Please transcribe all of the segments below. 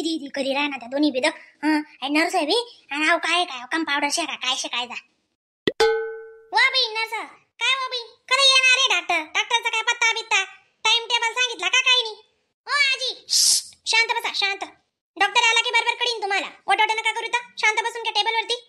इदी इदी कधी राहणार त्या दोन्ही नर्स आहे बी आणि अहो काय काय कम पावडर शेका काय शेकायचा वा बाई नर्स काय वा बाई कधी येणार आहे डॉक्टर डॉक्टरचा काय पत्ता बित्ता टाइम टेबल सांगितला का काही नाही ओ आजी शांत बसा शांत डॉक्टर आला की बरोबर कडीन तुम्हाला ओटोट नका करू शांत बसून का टेबलवरती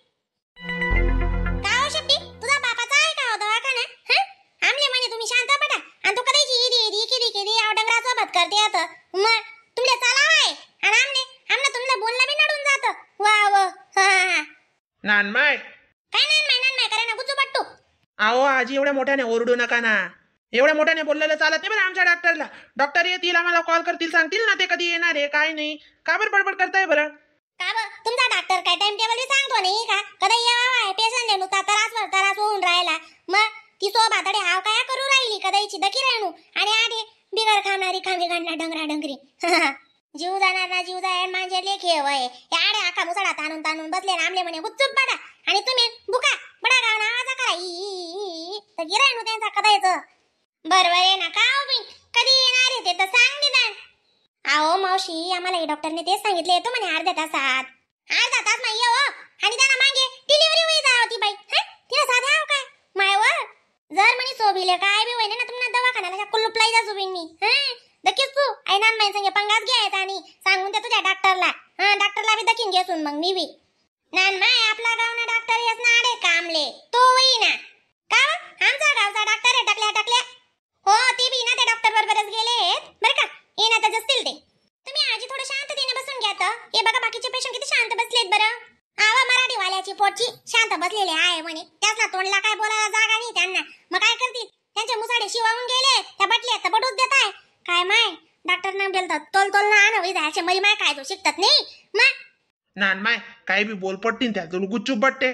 आजी एवढ्या मोठ्याने ओरडू नका ना एवढ्या मोठ्याने बोललेलं चालत नाही बरं आमच्या डॉक्टरला डॉक्टर येतील आम्हाला कॉल करतील सांगतील ना ते कधी येणार आहे काय नाही का बरं बडबड करताय बरं का तुमचा डॉक्टर काय टाइम टेबल सांगतो नाही का कधी यावा आहे पेशंट आहे नुसता त्रास त्रास होऊन राहिला मग ती सो बातडे हाव काय करू राहिली कदाईची दकी राहणू आणि आधी बिगर खाणारी खांबी घालणार डंगरा डंगरी जीव जाणार ना जीव जाय माझे लेखे वय आडे आका मुसळा ताणून ताणून बसले ना आमले म्हणे गुच्चूप बादा आणि तुम्ही बुका बडा गाव आवाज करा ई, त ई, तर गिरायनो त्यांचा कदायच बरोबर आहे ना का हो कधी येणार आहे ते तर सांग निदान आओ मावशी आम्हाला डॉक्टरने तेच सांगितले तो म्हणे अर्ध्या तासात अर्धा तास नाही हो आणि त्यांना मागे डिलिव्हरी होई जा होती बाई हं? तिला साधे आव काय मायवर जर म्हणे सोबीले काय बी होईना ना तुम्हाला दवाखान्याला प्लाई जा सुबीन मी हं? दकीस तू ऐनान माई संगे पंगाच घ्यायचा आणि सांगून दे तुझ्या डॉक्टरला हा डॉक्टरला बी दकीन घेसून मग मी बी नान माय आपला गावना डॉक्टर येस ना कामले तो होई ना का आमचा गावचा डॉक्टर आहे टकल्या टकल्या हो ते बी ना डॉक्टर बरोबरच गेले बरं का ये ना तर ते तुम्ही आजी थोडं शांततेने बसून घ्या तर हे बघा बाकीचे पेशंट किती शांत बसलेत बरं आवा मराठी वाल्याची पोटची शांत बसलेले आहे म्हणे त्याचा तोंडला काय बोलायला जागा नाही त्यांना मग काय करतील त्यांच्या मुसाडे शिवावून गेले त्या बटले तर बटूच देत आहे काय माय डॉक्टर नाम तर तोल तोल ना आण होई असे मरी माय काय तो शिकतात नाही मग नान माय काई भी बोल पट्टी था तुल गुच्चू बट्टे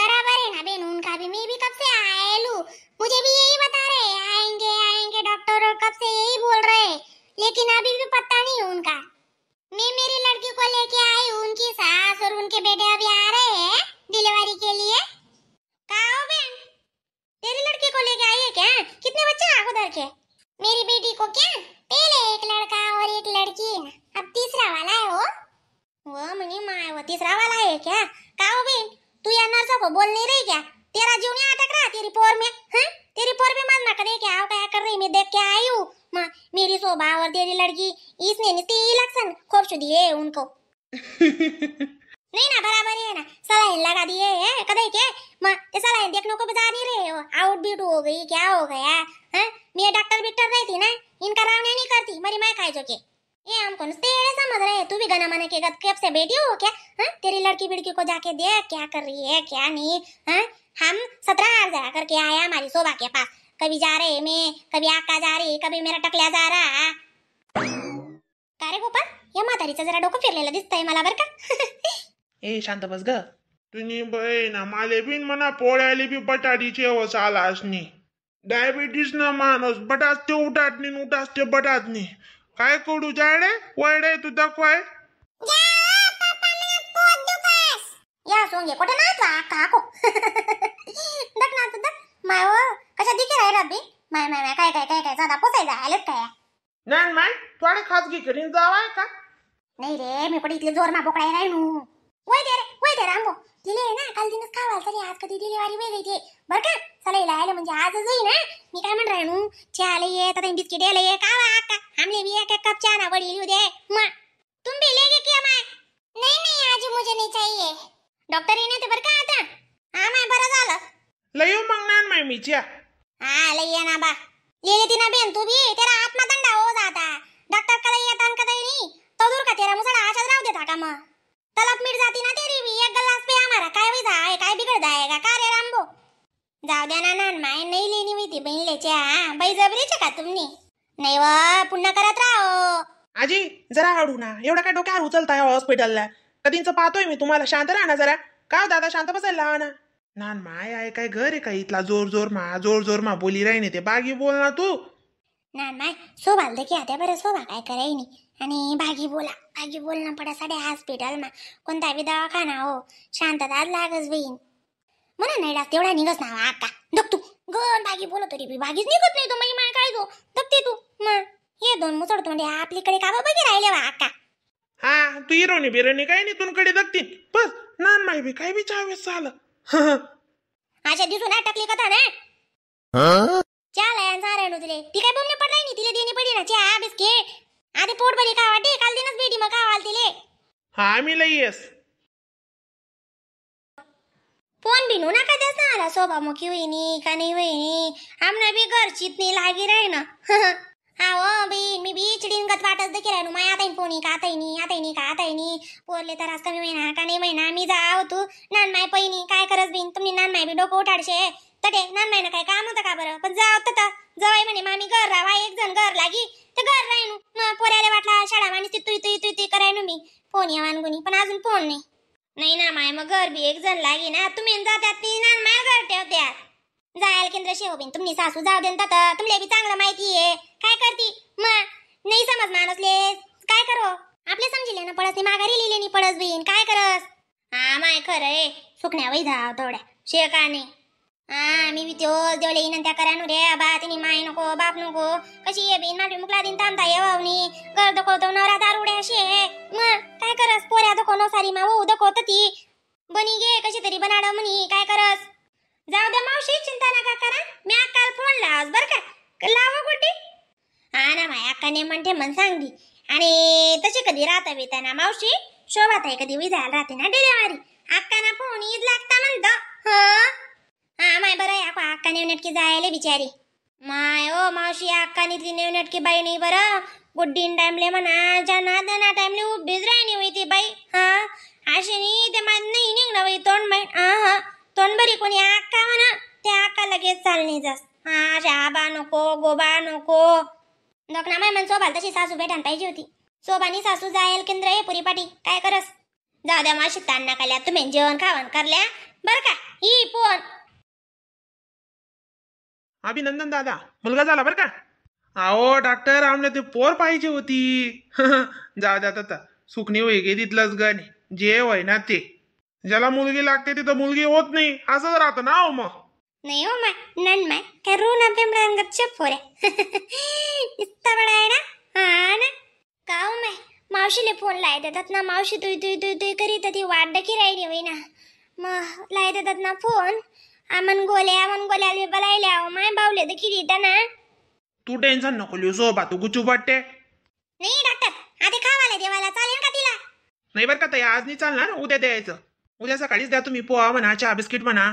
बराबर है ना बेन उनका भी मैं भी कब से आएलू मुझे भी यही बता रहे आएंगे आएंगे डॉक्टर और कब से यही बोल रहे लेकिन अभी भी पता नहीं उनका मैं मेरी लड़की को लेके आई उनकी सास और उनके बेटे अभी आ रहे हैं डिलीवरी के लिए कहा हो बेन तेरी लड़की को लेके आई है क्या कितने बच्चे आग उधर के मेरी बेटी को क्या पहले एक लड़का और एक लड़की है मनी माय तिसरा वाला है क्या का हो बहीण तू येणार सको बोल नहीं रही क्या तेरा जीव नहीं अटक रहा तेरी पोर में हाँ तेरी पोर में मन नकरे क्या आओ क्या कर रही मैं देख के आई हूँ माँ मेरी शोभा और तेरी लड़की इसने नहीं तेरी लक्षण खूब शुदी है उनको नहीं ना बराबर है ना सलाइन लगा दिए है कदे के माँ ये सलाइन देखने को बता नहीं रहे हो आउट बीट हो गई क्या हो गया है हाँ? मैं डॉक्टर बिक्टर नहीं थी ना इनका रावने नहीं करती मरी मैं खाए जो के ये हमको तेरे समझ रहे तू भी गाना माने के कब से बैठी हो क्या हा? तेरी लड़की बिड़की को जाके देख क्या कर रही है क्या नहीं हा? हम सत्रह हजार करके आया हमारी शोभा के पास कभी जा रहे मैं कभी आका जा रही कभी मेरा टकल्या जा रहा कारे रे गोपाल या म्हातारीचं जरा डोकं फिरलेलं दिसतंय मला बर का ए शांत बस ग तुनी बहीण माले बिन म्हणा पोळ्याले बी बटाटीचे वस आला असणे डायबिटीस ना माणूस बटाच ते उठाटणी उठाच ते काय कोडू जाडे वळडे तू दाखवाय या कुठे तू कशा माय काय काय काय काय काय नाही करीन जावाय का नाही रे मी पण इथले जोर मा बोकडाय दिले रामो दिले ना काल दिनच खावाल तरी आज कधी दिली वारी वेगळी दे बरं का चला आलं म्हणजे आजच होई ना मी काय म्हणणार नू चहा आले ये तर बिस्किट ये कावा आका हमले भी एक कप चहा ना वडील दे मा तुम भी लेगे क्या नाही नाही आज मुझे नाही चाहिए डॉक्टर येणे ते बरं का आता हा माय बरं झालं लय मग ना माय मी चहा हा ये ना बा लेले ती ना बेन तू भी तेरा आत्मा दंडा हो जाता डॉक्टर कदा येतान कधी नाही तो दूर का तेरा मुसाडा आशाच राहू देता का मग गलत मिट जाती ना तेरी भी एक गलास पे हमारा काय भी जाए काय बिगड़ जाएगा का रे रामबो जाऊ द्या ना नान माय नाही लेणी होती बहीण लेच्या हा बैजबरीचे का तुमने नाही व पुन्हा करत राहो आजी जरा हळू ना एवढा काय डोक्यावर उचलताय हॉस्पिटलला हो कधीच पाहतोय मी तुम्हाला शांत राहा ना जरा काय हो दादा शांत बसायला लावा ना नान माय आहे काय घर आहे काय इथला जोर जोर मा जोर जोर मा बोली राही ते बागी बोल ना तू नान माय सोबाल देखी आता बरं सोबा काय करायनी आणि भागी बोला भागी बोलणं पडासाठी हॉस्पिटलमा कोणता बी दवाखाना हो शांतता लागच बेईन म्हणा नाही तेवढा निघस ना हो, आका दग तू गण भागी बोलत तरी बी भागीच निघत नाही तो म्हणजे माय काय जो दगते तू मग हे दोन मुसड म्हणजे आपलीकडे का बाबा बघे राहिले वा आका हा तू हिरोनी बिरोनी काय नाही कडे दगती बस नान माय बी काय विचारवेस झालं माझ्या दिसून अटकली कथा ना चाल यांचा आरायण तुले ती काय बोलणे पडलाय नाही तिला देणी पडी ना चहा के आधी पोट भरी का वाटे काल दिनच बेटी मग आवाल तिले हा मी लई येस फोन बिनू नका देस ना आला शोभामुखी वहिनी का नाही वहिनी आमना बी घरचीत नाही लागी राही ना हा ओ बीन मी बी चिडीन गत वाटत देखील राहू माय आता फोन का आता आता का आता नाही पोरले तर आज कमी महिना का नाही महिना मी जाव तू नान माय पहिनी काय करस बिन तुम्ही नान माय बी डोकं उठाडशे तडे नान काय काम होतं का बरं पण जात तत जवाई म्हणे मामी घर राहा एक जण घर लागी तर घर राहीन मग पोऱ्याला वाटला शाळा माणूस तू तू तू तू करायनु मी फोन या वानगुनी पण अजून फोन नाही नाही ना माय मग घर बी एक जण लागी ना तुम्ही जात्यात ती नान माय घर ठेवत्या जायल केंद्र शेव बिन तुम्ही सासू जाऊ देन तत तुमले बी चांगलं माहिती आहे काय करती मग नाही समज माणसले काय करो आपले समजिले ना पळस माघारी लिहिले नाही पळस बीन काय करस हा माय खरं आहे सुकण्या वैधा थोड्या शेकाने हा मी बी त्यो देवले येईन त्या करानू रे बा तिनी माय नको बाप नको कशी ये बिन माटी मुकला दिन थांबता येवावनी घर दखवतो नवरा दारुड्या अशी मग काय करस पोऱ्या दखो नवसारी मा वऊ दखवत ती बनी गे कशी तरी बनाड म्हणी काय करस जाऊ दे मावशी चिंता नका करा मी अक्काल फोन लावस बर का लाव कुठे हा ना माय अक्काने म्हणते म्हण सांगली आणि तशी कधी राहता बिता ना मावशी आहे कधी विधायला राहते ना डिलेवारी अक्का ना फोन ईद लागता म्हणतं ह अक्का नेवनटकी जायले बिचारी माय ओ मावशी अक्का नीतली नेवनटकी बाई नाही बरं गुड्डीन टाइमले म्हणा जाना दना टाइमले उभीच राहिली होई ती बाई हा नी ते माझ नाही निघणार बाई तोंड बाई हा हा तोंड बरी कोणी अक्का म्हणा त्या अक्का लगेच चालणी जास हा शाबा नको गोबा नको नकना माय मन सोभाल तशी सासू भेटायला पाहिजे होती सोबानी सासू जायल केंद्र हे पुरी पाटी काय करस जाऊ द्या मावशी ताण काल्या तुम्ही जेवण खावण करल्या बरं का ई पोन अभिनंदन दादा मुलगा झाला बरं का अहो डॉक्टर आम्हाला ते पोर पाहिजे होती जा द्या सुखणी सुकणी होई गे तिथलंच गण जे होय ना ते ज्याला मुलगी लागते तिथं मुलगी होत नाही असंच राहतं ना हो मग नाही हो माय नन माय काय ना ते अंगात इतका बडा आहे ना हा ना का हो माय मावशीले फोन लाय देतात ना मावशी तुई तुई तुई तुई करीत ती वाट डकी राहिली होई ना मग लाय देतात ना फोन आमन गोल्या आमन गोल्याले बोलायल्या माय बावले तर किती ना तू टेन्शन नको लिहू झोपा तू गुचू वाटते नाही डॉक्टर आधी खावाला देवाला चालेल का तिला नाही बरं का ताई आज नाही चालणार उद्या द्यायचं उद्या सकाळीच द्या तुम्ही पोहा म्हणा चहा बिस्किट म्हणा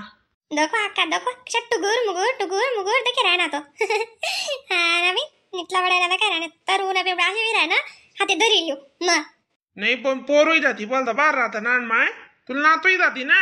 देखो अक्का देखो कशा टुगूर मुगुर टुगुर मुगुर देखे राहणार तो हा ना मी नितला वडायला काय राहणार तर उन्हा बेवडा आहे राहणार हाते धरी येऊ मग नाही पण पोरही जाती बोलता बार राहता ना माय तुला नातूही जाती ना